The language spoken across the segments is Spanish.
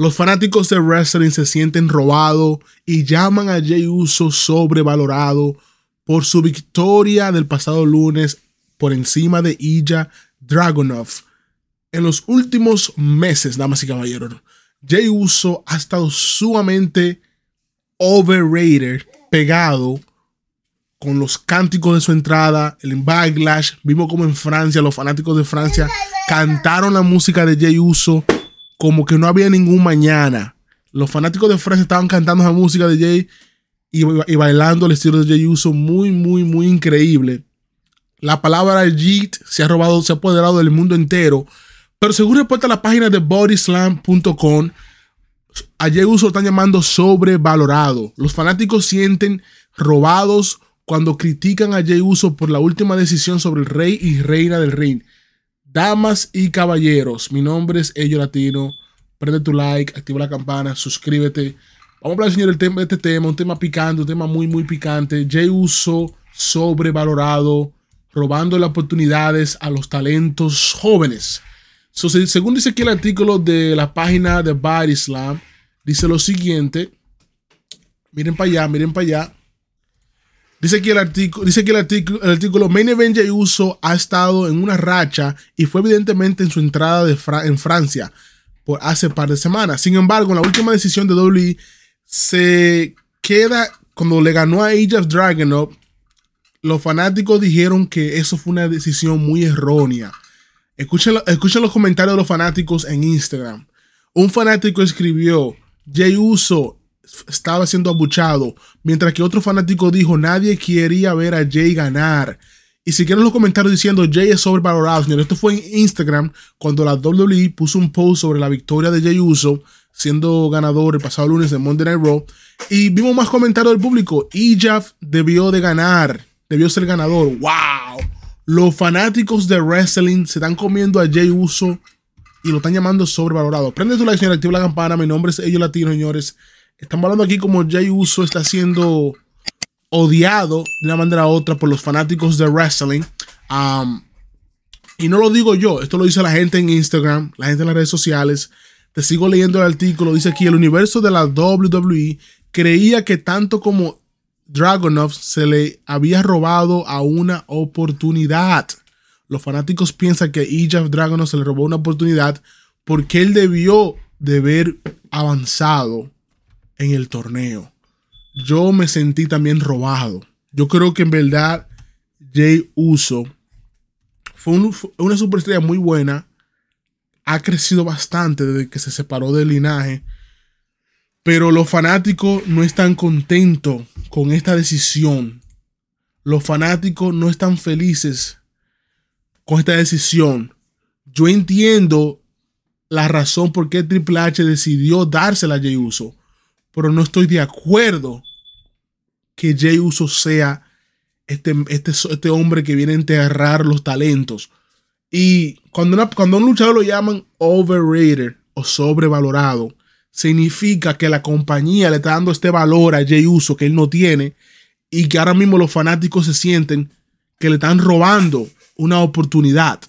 Los fanáticos de wrestling se sienten robados y llaman a Jay Uso sobrevalorado por su victoria del pasado lunes por encima de Ija Dragunov. En los últimos meses, damas y caballeros, Jay Uso ha estado sumamente overrated, pegado con los cánticos de su entrada, el backlash. Vimos como en Francia, los fanáticos de Francia cantaron la música de Jay Uso como que no había ningún mañana. Los fanáticos de Fresh estaban cantando esa música de Jay y, bailando el estilo de Jay Uso muy, muy, muy increíble. La palabra Jeet se ha robado, se ha apoderado del mundo entero. Pero según reporta la página de bodyslam.com, a Jay Uso lo están llamando sobrevalorado. Los fanáticos sienten robados cuando critican a Jay Uso por la última decisión sobre el rey y reina del ring. Damas y caballeros, mi nombre es Ello Latino. Prende tu like, activa la campana, suscríbete. Vamos a hablar, señor, el tema, de este tema, un tema picante, un tema muy, muy picante. Jay Uso sobrevalorado, robando las oportunidades a los talentos jóvenes. según dice aquí el artículo de la página de Bad Islam, dice lo siguiente. Miren para allá, miren para allá. Dice que, el artículo, dice que el, artículo, Main Event Uso ha estado en una racha y fue evidentemente en su entrada en Francia por hace par de semanas. Sin embargo, en la última decisión de WWE se queda cuando le ganó a Age of Los fanáticos dijeron que eso fue una decisión muy errónea. Escuchen, escuchen los comentarios de los fanáticos en Instagram. Un fanático escribió: Jayuso Uso estaba siendo abuchado, mientras que otro fanático dijo nadie quería ver a Jay ganar. Y si quieren los comentarios diciendo Jay es sobrevalorado, señores esto fue en Instagram cuando la WWE puso un post sobre la victoria de Jay Uso, siendo ganador el pasado lunes de Monday Night Raw. Y vimos más comentarios del público. Ijaf debió de ganar, debió ser ganador. ¡Wow! Los fanáticos de wrestling se están comiendo a Jay Uso y lo están llamando sobrevalorado. Prende tu like, señor, activa la campana. Mi nombre es Ello Latino, señores. Estamos hablando aquí como Jay Uso está siendo odiado de una manera u otra por los fanáticos de wrestling. Um, y no lo digo yo, esto lo dice la gente en Instagram, la gente en las redes sociales. Te sigo leyendo el artículo, dice aquí, el universo de la WWE creía que tanto como Dragonov se le había robado a una oportunidad. Los fanáticos piensan que Ijaf Dragonov se le robó una oportunidad porque él debió de haber avanzado en el torneo. Yo me sentí también robado. Yo creo que en verdad Jay Uso fue, una superestrella muy buena. Ha crecido bastante desde que se separó del linaje. Pero los fanáticos no están contentos con esta decisión. Los fanáticos no están felices con esta decisión. Yo entiendo la razón por qué Triple H decidió dársela a Jay Uso pero no estoy de acuerdo que Jay Uso sea este, este, este hombre que viene a enterrar los talentos. Y cuando, cuando a un luchador lo llaman overrated o sobrevalorado, significa que la compañía le está dando este valor a Jay Uso que él no tiene y que ahora mismo los fanáticos se sienten que le están robando una oportunidad.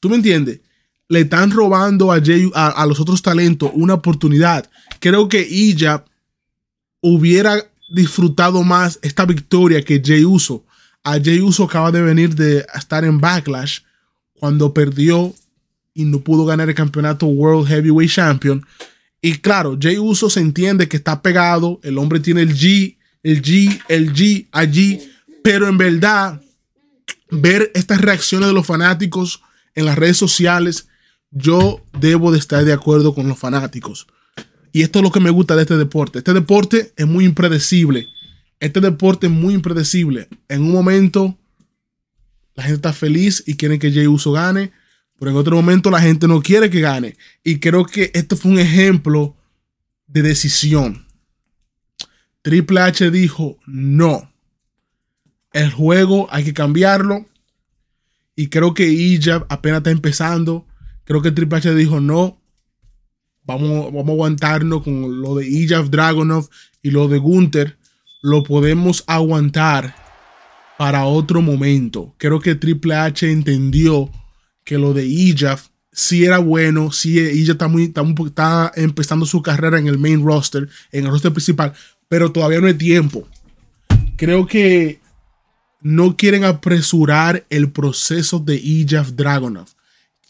¿Tú me entiendes? le están robando a, a, los otros talentos una oportunidad. Creo que ella hubiera disfrutado más esta victoria que Jay Uso. A Jay Uso acaba de venir de estar en Backlash cuando perdió y no pudo ganar el campeonato World Heavyweight Champion. Y claro, Jay Uso se entiende que está pegado, el hombre tiene el G, el G, el G allí, pero en verdad ver estas reacciones de los fanáticos en las redes sociales yo debo de estar de acuerdo con los fanáticos. Y esto es lo que me gusta de este deporte. Este deporte es muy impredecible. Este deporte es muy impredecible. En un momento la gente está feliz y quiere que Jay Uso gane, pero en otro momento la gente no quiere que gane. Y creo que esto fue un ejemplo de decisión. Triple H dijo, no, el juego hay que cambiarlo. Y creo que Ijab apenas está empezando Creo que Triple H dijo no. Vamos, vamos a aguantarnos con lo de Ijaf Dragonov y lo de Gunther. Lo podemos aguantar para otro momento. Creo que Triple H entendió que lo de Ijaf sí era bueno, sí ella está muy, empezando su carrera en el main roster, en el roster principal, pero todavía no hay tiempo. Creo que no quieren apresurar el proceso de Ijaf Dragonov.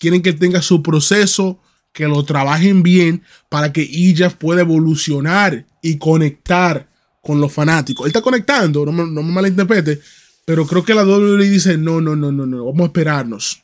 Quieren que tenga su proceso, que lo trabajen bien para que ella pueda evolucionar y conectar con los fanáticos. Él está conectando, no me, malinterprete, pero creo que la WWE dice, no, no, no, no, no, vamos a esperarnos.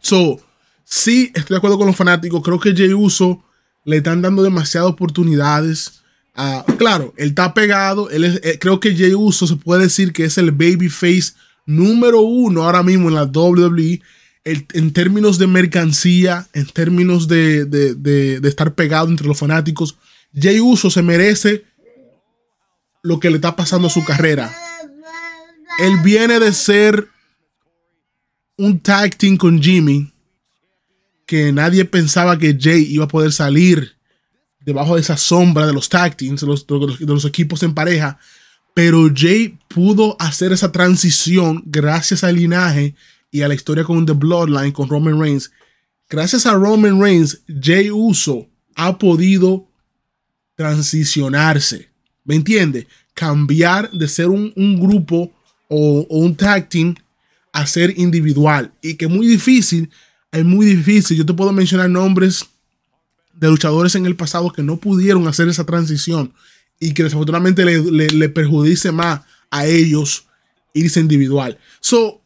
So, sí, estoy de acuerdo con los fanáticos, creo que Jay Uso le están dando demasiadas oportunidades. Ah, claro, él está pegado, él eh, creo que Jay Uso se puede decir que es el babyface número uno ahora mismo en la WWE en términos de mercancía, en términos de, estar pegado entre los fanáticos, Jay Uso se merece lo que le está pasando a su carrera. Él viene de ser un tag team con Jimmy, que nadie pensaba que Jay iba a poder salir debajo de esa sombra de los tag teams, de los, de los equipos en pareja, pero Jay pudo hacer esa transición gracias al linaje y a la historia con The Bloodline, con Roman Reigns. Gracias a Roman Reigns, Jay Uso ha podido transicionarse. ¿Me entiende? Cambiar de ser un, grupo o, un tag team a ser individual. Y que es muy difícil, es muy difícil. Yo te puedo mencionar nombres de luchadores en el pasado que no pudieron hacer esa transición y que desafortunadamente le, le perjudice más a ellos irse individual. So,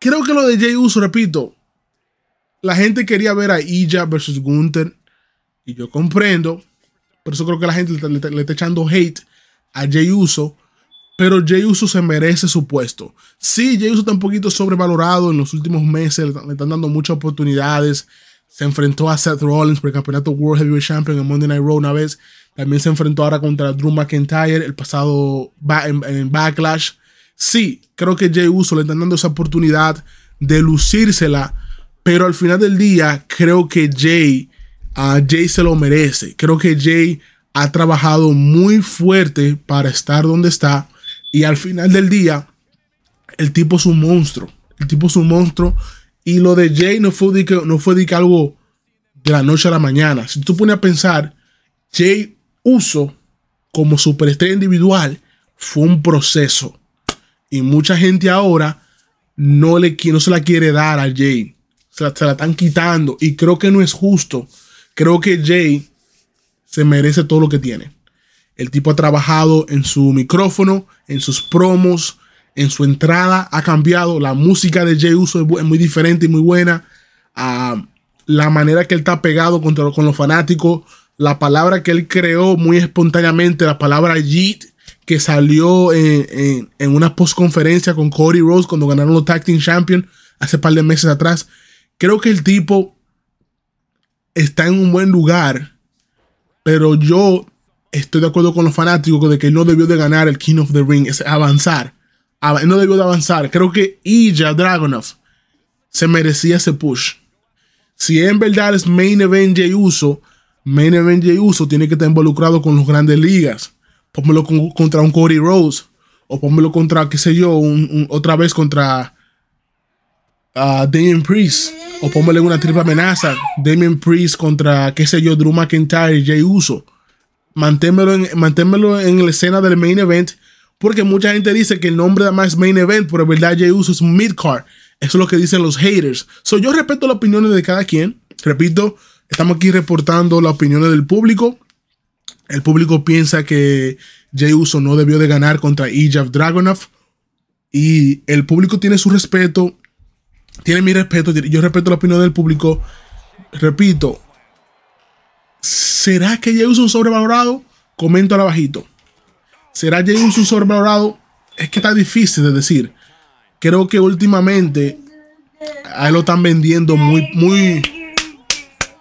creo que lo de Jay Uso, repito, la gente quería ver a Ija versus Gunther. Y yo comprendo. Por eso creo que la gente le, está echando hate a Jey Uso. Pero Jey Uso se merece su puesto. Sí, Jay Uso está un poquito sobrevalorado en los últimos meses. Le, están dando muchas oportunidades. Se enfrentó a Seth Rollins por el campeonato World Heavyweight Champion en Monday Night Raw una vez. También se enfrentó ahora contra Drew McIntyre el pasado en Backlash. Sí, creo que Jay Uso le están dando esa oportunidad de lucírsela, pero al final del día creo que Jay, se lo merece. Creo que Jay ha trabajado muy fuerte para estar donde está y al final del día el tipo es un monstruo. El tipo es un monstruo y lo de Jay no fue de no fue algo de la noche a la mañana. Si tú pones a pensar, Jay Uso como superestrella individual fue un proceso. Y mucha gente ahora no, le, se la quiere dar a Jay. Se la, están quitando. Y creo que no es justo. Creo que Jay se merece todo lo que tiene. El tipo ha trabajado en su micrófono, en sus promos, en su entrada, ha cambiado. La música de Jay Uso es muy diferente y muy buena. Ah, la manera que él está pegado con los fanáticos, la palabra que él creó muy espontáneamente, la palabra Jeet que salió eh, eh, en, una postconferencia con Cody Rhodes cuando ganaron los Tag Team Champions hace par de meses atrás. Creo que el tipo está en un buen lugar, pero yo estoy de acuerdo con los fanáticos de que no debió de ganar el King of the Ring, es avanzar. No debió de avanzar. Creo que Ija Dragonov se merecía ese push. Si en verdad es Main Event Jey Uso, Main Event Jey Uso tiene que estar involucrado con las grandes ligas pónmelo contra un Cody Rose o pónmelo contra, qué sé yo, otra vez contra Damien Priest o pónmelo en una triple amenaza, Damien Priest contra, qué sé yo, Drew McIntyre, Jay Uso. Manténmelo en, en la escena del main event porque mucha gente dice que el nombre de más main event, pero en verdad Jay Uso es mid-card. Eso es lo que dicen los haters. So, yo respeto las opiniones de cada quien. Repito, estamos aquí reportando las opiniones del público. El público piensa que Jey Uso no debió de ganar contra Ijaf Dragonov. Y el público tiene su respeto. Tiene mi respeto. Yo respeto la opinión del público. Repito. ¿Será que Jey Uso es sobrevalorado? la bajito. ¿Será Jey Uso sobrevalorado? Es que está difícil de decir. Creo que últimamente a él lo están vendiendo muy, muy,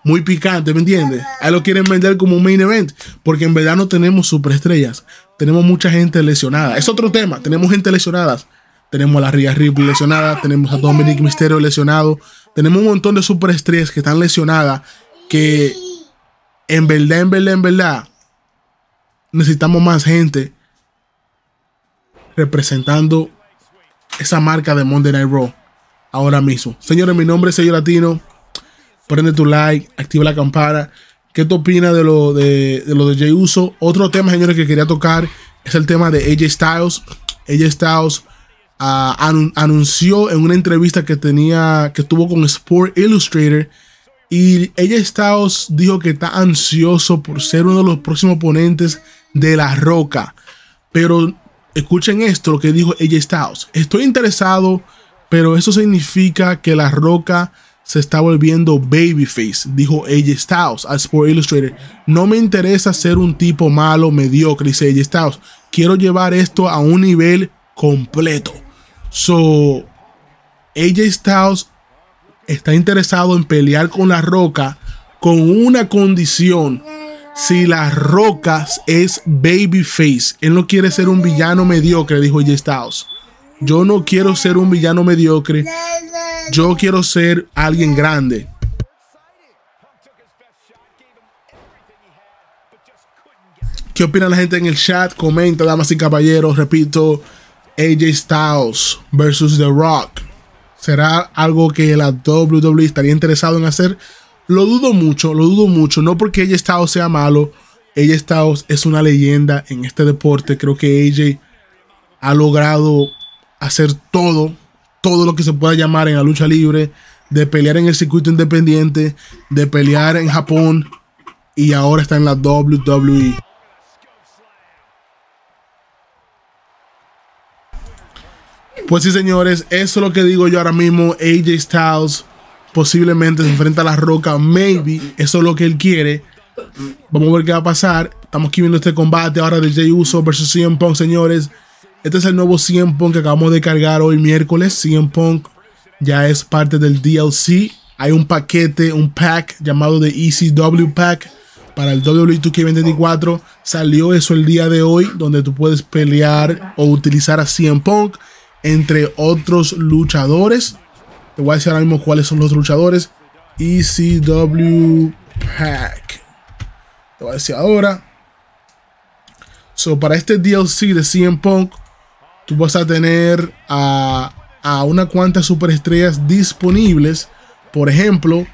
muy picante, ¿me entiendes? Ahí lo quieren vender como un main event, porque en verdad no tenemos superestrellas, tenemos mucha gente lesionada. Es otro tema, tenemos gente lesionada. Tenemos a la Ria Ripley lesionada, tenemos a Dominic Misterio lesionado, tenemos un montón de superestrellas que están lesionadas, que en verdad, en verdad, en verdad, necesitamos más gente representando esa marca de Monday Night Raw ahora mismo. Señores, mi nombre es Señor Latino prende tu like, activa la campana. ¿Qué te opinas de lo de, lo de Jay Uso? Otro tema, señores, que quería tocar es el tema de AJ Styles. AJ Styles ah, anunció en una entrevista que tenía que tuvo con Sport Illustrator y AJ Styles dijo que está ansioso por ser uno de los próximos ponentes de La Roca. Pero escuchen esto, lo que dijo AJ Styles. Estoy interesado, pero eso significa que La Roca se está volviendo babyface, dijo AJ Styles a Sport Illustrated. No me interesa ser un tipo malo, mediocre, dice AJ Styles. Quiero llevar esto a un nivel completo. So, AJ Styles está interesado en pelear con La Roca con una condición. Si La Roca es babyface, él no quiere ser un villano mediocre, dijo AJ Styles. Yo no quiero ser un villano mediocre. Yo quiero ser alguien grande. ¿Qué opina la gente en el chat? Comenta, damas y caballeros. Repito, AJ Styles versus The Rock. ¿Será algo que la WWE estaría interesado en hacer? Lo dudo mucho, lo dudo mucho. No porque AJ Styles sea malo. AJ Styles es una leyenda en este deporte. Creo que AJ ha logrado hacer todo, todo lo que se pueda llamar en la lucha libre, de pelear en el circuito independiente, de pelear en Japón y ahora está en la WWE. Pues sí, señores, eso es lo que digo yo ahora mismo. AJ Styles posiblemente se enfrenta a la roca, maybe, eso es lo que él quiere. Vamos a ver qué va a pasar. Estamos aquí viendo este combate ahora de Jay Uso versus CM Punk, señores. Este es el nuevo 100 Punk que acabamos de cargar hoy miércoles. 100 Punk ya es parte del DLC. Hay un paquete, un pack llamado de ECW Pack para el WWE 2K24. Salió eso el día de hoy, donde tú puedes pelear o utilizar a 100 Punk entre otros luchadores. Te voy a decir ahora mismo cuáles son los luchadores. ECW Pack. Te voy a decir ahora. So, para este DLC de CM Punk, tú vas a tener a, a una cuantas superestrellas disponibles. Por ejemplo,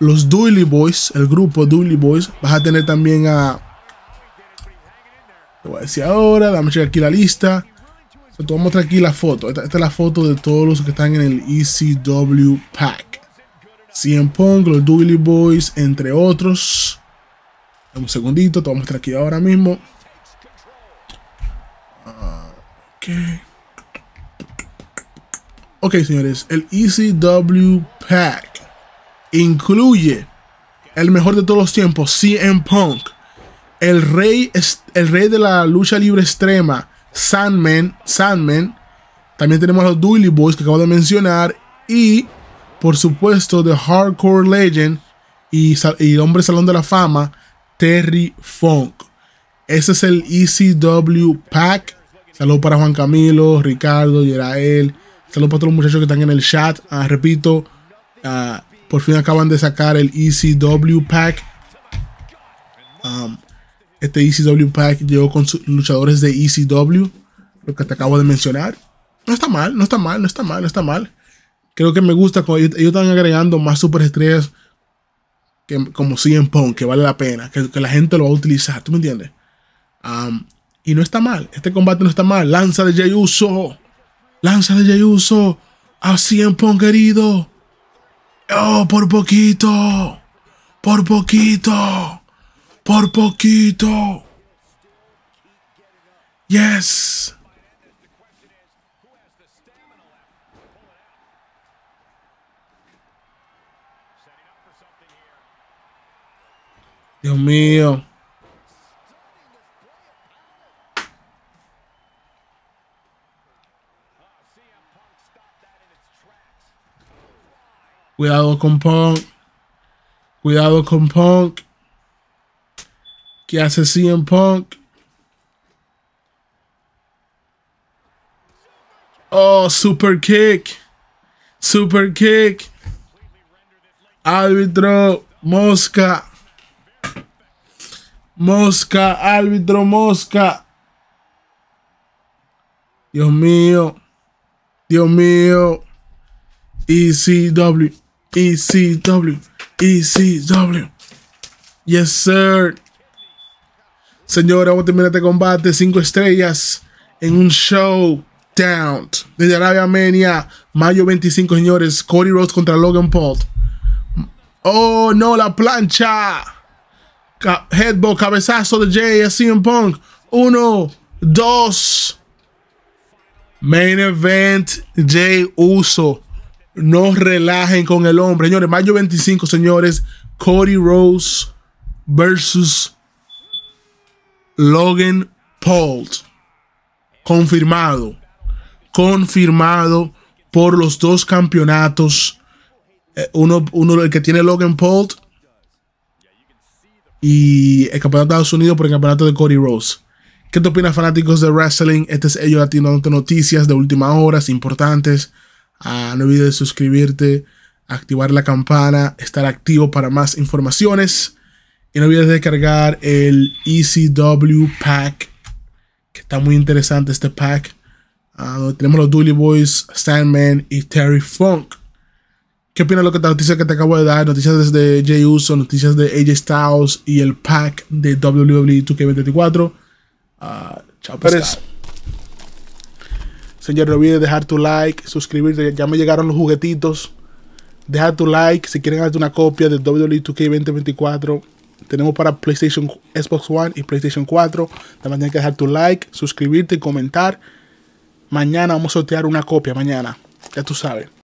los Dooley Boys, el grupo Dooley Boys. Vas a tener también a. Te voy a decir ahora, dame aquí la lista. te voy a mostrar aquí la foto. Esta, es la foto de todos los que están en el ECW Pack. CM Punk, los Dooley Boys, entre otros. un segundito, te voy a mostrar aquí ahora mismo. Ah. Ok. señores, el ECW Pack incluye el mejor de todos los tiempos, CM Punk, el rey, el rey de la lucha libre extrema, Sandman, Sandman. También tenemos a los Dooley Boys que acabo de mencionar. Y, por supuesto, The Hardcore Legend y, hombre salón de la fama, Terry Funk. Ese es el ECW Pack Saludos para Juan Camilo, Ricardo, Yerael. Saludos para todos los muchachos que están en el chat. Ah, repito, ah, por fin acaban de sacar el ECW Pack. Um, este ECW Pack llegó con luchadores de ECW, lo que te acabo de mencionar. No está mal, no está mal, no está mal, no está mal. Creo que me gusta, ellos, ellos están agregando más superestrellas que, como CM Punk, que vale la pena, que, la gente lo va a utilizar, ¿tú me entiendes? Um, y no está mal. Este combate no está mal. Lanza de Jey Lanza de Jey Uso. A 100 querido. Oh, por poquito. Por poquito. Por poquito. Yes. Dios mío. Cuidado con Punk. Cuidado con Punk. ¿Qué hace CM Punk? Oh, super kick. Super kick. Árbitro Mosca. Mosca, árbitro Mosca. Dios mío. Dios mío. ECW. ECW, ECW. Yes, sir. Señora, vamos a terminar este combate. Cinco estrellas en un showdown Desde Arabia Mania, mayo 25, señores. Cody Rhodes contra Logan Paul. Oh, no, la plancha. Ca cabezazo de Jay a CM Punk. Uno, dos. Main event, Jay Uso no relajen con el hombre. Señores, mayo 25, señores. Cody Rose versus Logan Paul. Confirmado. Confirmado por los dos campeonatos. Eh, uno, uno el que tiene Logan Paul y el campeonato de Estados Unidos por el campeonato de Cody Rose. ¿Qué te opinas, fanáticos de wrestling? Este es Ellos Latino noticias de última hora, importantes. Ah, no olvides suscribirte, activar la campana, estar activo para más informaciones. Y no olvides descargar el ECW Pack, que está muy interesante este pack. Ah, tenemos los Dooley Boys, Sandman y Terry Funk. ¿Qué opinas de lo que, noticias que te acabo de dar? Noticias desde Jay Uso, noticias de AJ Styles y el pack de WWE 2K24. Ah, chao, Pérez. Pues, Señor, no olvides dejar tu like, suscribirte. Ya me llegaron los juguetitos. Deja tu like si quieren darte una copia de WWE 2K 2024. Tenemos para PlayStation, Xbox One y PlayStation 4. También tienes que dejar tu like, suscribirte y comentar. Mañana vamos a sortear una copia. Mañana. Ya tú sabes.